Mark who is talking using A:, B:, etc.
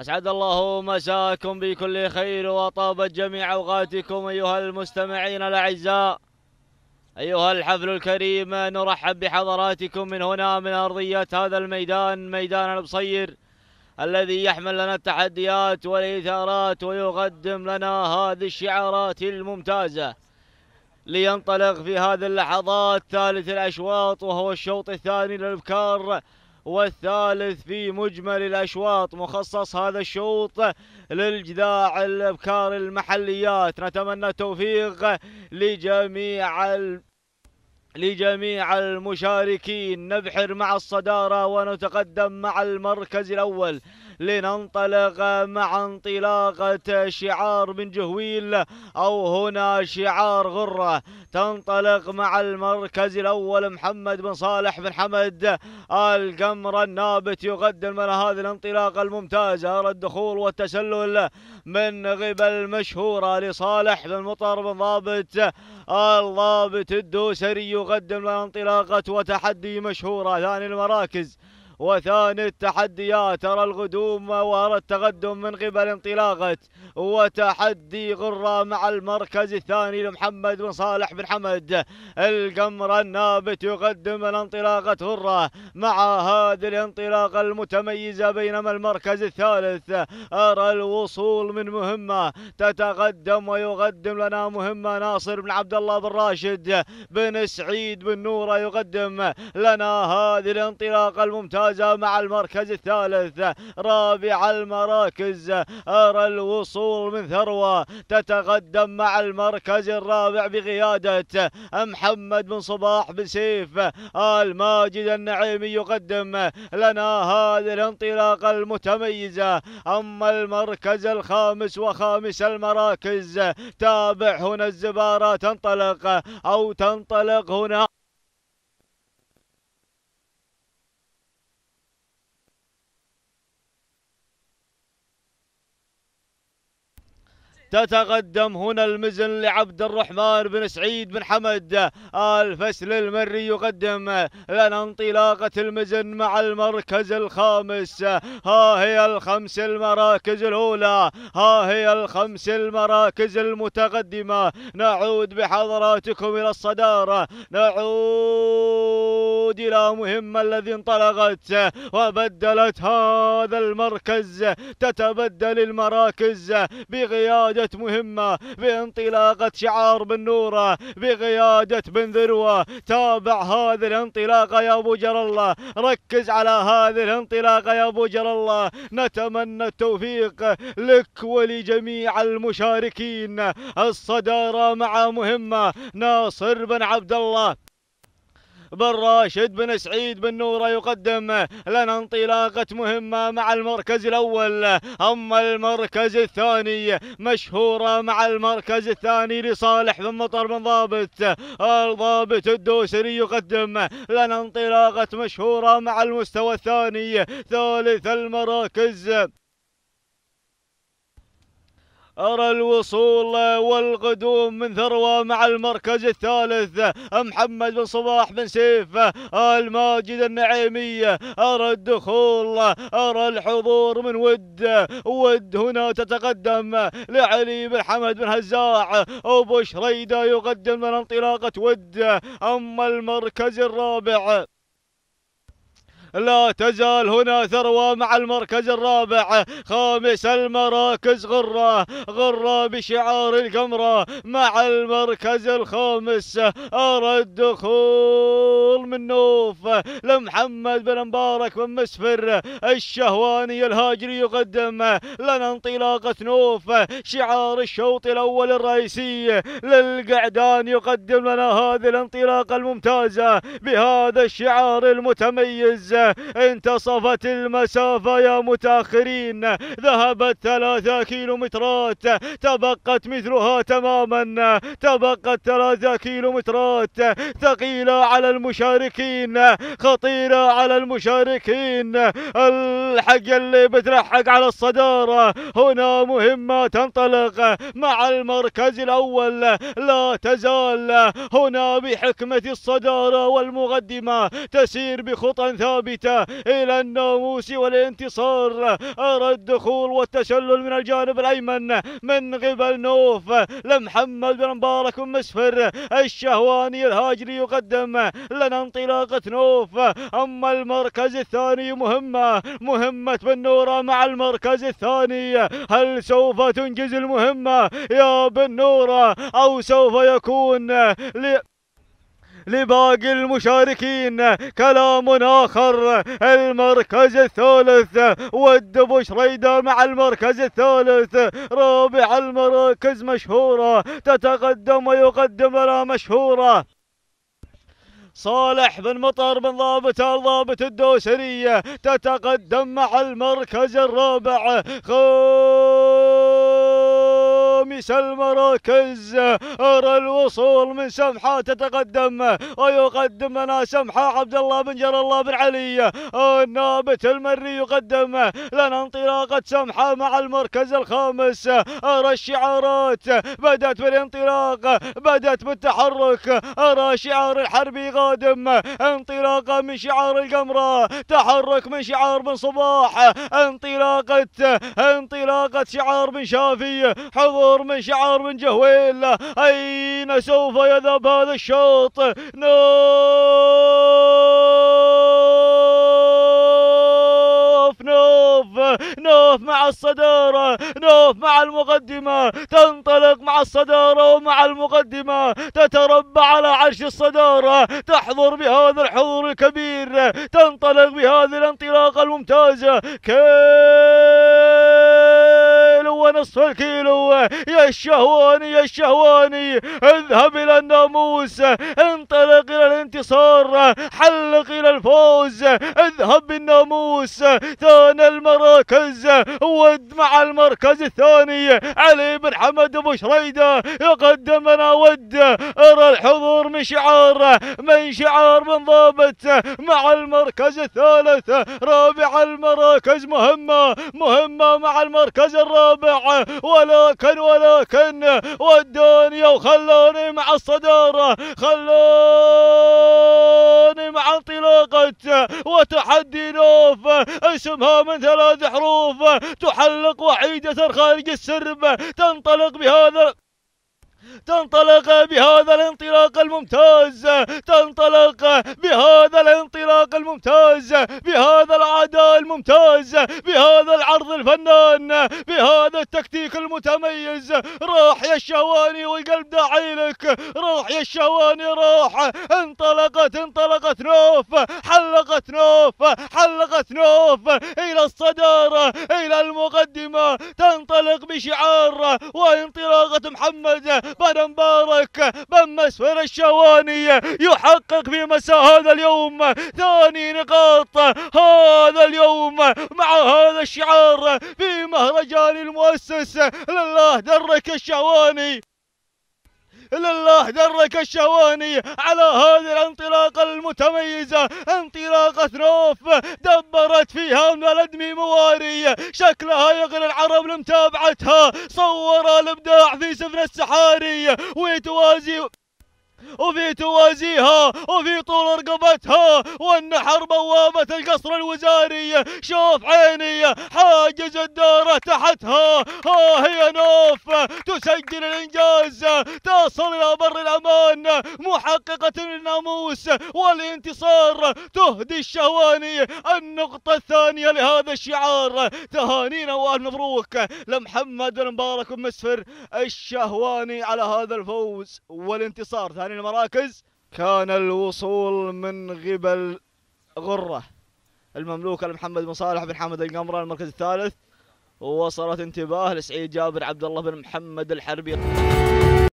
A: أسعد الله مساكم بكل خير وطابت جميع أوقاتكم أيها المستمعين الأعزاء أيها الحفل الكريم نرحب بحضراتكم من هنا من أرضيات هذا الميدان ميدان البصير الذي يحمل لنا التحديات والإثارات ويقدم لنا هذه الشعارات الممتازة لينطلق في هذه اللحظات ثالث الأشواط وهو الشوط الثاني للأبكار والثالث في مجمل الأشواط مخصص هذا الشوط للجذاع الأبكار المحليات نتمنى التوفيق لجميع ال... لجميع المشاركين نبحر مع الصدارة ونتقدم مع المركز الأول لننطلق مع انطلاقة شعار من جهويل أو هنا شعار غرة تنطلق مع المركز الأول محمد بن صالح بن حمد القمر النابت يقدم لنا هذه الانطلاقة الممتازة أرى الدخول والتسلل من قبل مشهورة لصالح بن مطر بن ضابط الضابط الدوسري يقدم لنا انطلاقة وتحدي مشهورة ثاني المراكز وثاني التحديات ترى القدوم وارى التقدم من قبل انطلاقة وتحدي غرة مع المركز الثاني لمحمد بن صالح بن حمد القمر النابت يقدم الانطلاقة غرة مع هذه الانطلاقة المتميزة بينما المركز الثالث أرى الوصول من مهمة تتقدم ويقدم لنا مهمة ناصر بن عبد الله بن راشد بن سعيد بن نورة يقدم لنا هذه الانطلاقة الممتازة فاز مع المركز الثالث رابع المراكز أرى الوصول من ثروة تتقدم مع المركز الرابع بقيادة محمد بن صباح بن سيف الماجد النعيمي يقدم لنا هذه الانطلاقة المتميزة أما المركز الخامس وخامس المراكز تابع هنا الزبارة تنطلق أو تنطلق هنا تتقدم هنا المزن لعبد الرحمن بن سعيد بن حمد الفسل المري يقدم لنا انطلاقة المزن مع المركز الخامس ها هي الخمس المراكز الأولى ها هي الخمس المراكز المتقدمة نعود بحضراتكم إلى الصدارة نعود العود إلى مهمة الذي انطلقت وبدلت هذا المركز تتبدل المراكز بقيادة مهمة بانطلاقة شعار بن نورة بقيادة بن ذروة تابع هذه الانطلاقة يا أبو جر الله ركز على هذه الانطلاقة يا أبو جر الله نتمنى التوفيق لك ولجميع المشاركين الصدارة مع مهمة ناصر بن عبد الله بن راشد بن سعيد بن نوره يقدم لنا انطلاقة مهمة مع المركز الأول أما المركز الثاني مشهورة مع المركز الثاني لصالح بن مطر بن ضابط الضابط الدوسري يقدم لنا انطلاقة مشهورة مع المستوى الثاني ثالث المراكز أرى الوصول والقدوم من ثروة مع المركز الثالث محمد بن صباح بن سيف الماجد النعيمي أرى الدخول أرى الحضور من ود ود هنا تتقدم لعلي بن حمد بن هزاع أبو شريدة يقدم من انطلاقة ود أما المركز الرابع لا تزال هنا ثروة مع المركز الرابع خامس المراكز غرة غرة بشعار القمرة مع المركز الخامس أرى الدخول من نوف لمحمد بن مبارك بن مسفر الشهواني الهاجري يقدم لنا انطلاقة نوف شعار الشوط الأول الرئيسي للقعدان يقدم لنا هذه الانطلاقة الممتازة بهذا الشعار المتميز انتصفت المسافة يا متاخرين ذهبت ثلاثة كيلومترات تبقت مثلها تماما تبقت ثلاثة كيلومترات ثقيلة على المشاركين خطيرة على المشاركين الحق اللي بتلحق على الصدارة هنا مهمة تنطلق مع المركز الأول لا تزال هنا بحكمة الصدارة والمقدمة تسير بخطى ثابتة ثابتة إلى الناموس والانتصار أرى الدخول والتشلل من الجانب الأيمن من قبل نوف لمحمد بن مبارك مسفر الشهواني الهاجري يقدم لنا انطلاقة نوف أما المركز الثاني مهمة مهمة بن نورة مع المركز الثاني هل سوف تنجز المهمة يا بن نورة أو سوف يكون ل... لباقي المشاركين كلام آخر المركز الثالث والدبو شريدة مع المركز الثالث رابع المراكز مشهورة تتقدم ويقدم لنا مشهورة صالح بن مطر بن ضابط الضابط الدوسرية تتقدم مع المركز الرابع خو خامس المراكز أرى الوصول من سمحة تتقدم ويقدم لنا سمحة عبد الله بن جر الله بن علي النابت المري يقدم لنا انطلاقة سمحة مع المركز الخامس أرى الشعارات بدأت بالانطلاق بدأت بالتحرك أرى شعار الحربي قادم انطلاقة من شعار القمرة تحرك من شعار بن صباح انطلاقة انطلاقة شعار بن شافي حضور شعور من شعار من جهويل أين سوف يذهب هذا الشوط نوف نوف نوف مع الصدارة نوف مع المقدمة تنطلق مع الصدارة ومع المقدمة تتربى على عرش الصدارة تحضر بهذا الحضور الكبير تنطلق بهذه الانطلاقة الممتازة كيف نصف الكيلو يا الشهواني يا الشهواني اذهب إلى الناموس انطلق إلى الانتصار حلق إلى الفوز اذهب بالناموس ثانى المراكز ود مع المركز الثاني علي بن حمد أبو شريدة يقدم ود أرى الحضور من شعار من شعار من ضابط مع المركز الثالث رابع المراكز مهمة مهمة مع المركز الرابع ولكن ولكن وداني وخلاني مع الصدارة خلاني مع انطلاقة وتحدي نوف اسمها من ثلاث حروف تحلق وحيدة خارج السرب تنطلق بهذا تنطلق بهذا الانطلاق الممتاز تنطلق بهذا الانطلاق الممتاز بهذا العداء الممتاز بهذا العرض الفنان بهذا التكتيك المتميز راح يا الشواني والقلب داعي لك راح يا الشواني راح انطلقت انطلقت نوف حلقت نوف حلقت نوف الى الصدارة الى المقدمة تنطلق بشعار وانطلاقة محمد بن مبارك بن مسفر الشواني يحقق في مساء هذا اليوم ثاني نقاط هذا اليوم مع هذا الشعار في مهرجان المؤسس لله درك الشواني لله درك الشواني على هذه الانطلاقة المتميزة انطلاقة نوف دبرت فيها ولد مواري شكلها يغري العرب لمتابعتها صور الابداع في سفن السحاري ويتوازي وفي توازيها وفي طول رقبتها والنحر بوابة القصر الوزاري شوف عيني حاجز الدارة تحتها ها هي نوف تسجل الإنجاز تصل إلى بر الأمان محققة الناموس والانتصار تهدي الشهواني النقطة الثانية لهذا الشعار تهانينا وألف مبروك لمحمد بن مبارك مسفر الشهواني على هذا الفوز والانتصار ثاني عن المراكز كان الوصول من قبل غرة المملوكة لمحمد بن صالح بن حمد القمرة المركز الثالث ووصلت انتباه لسعيد جابر عبد الله بن محمد الحربي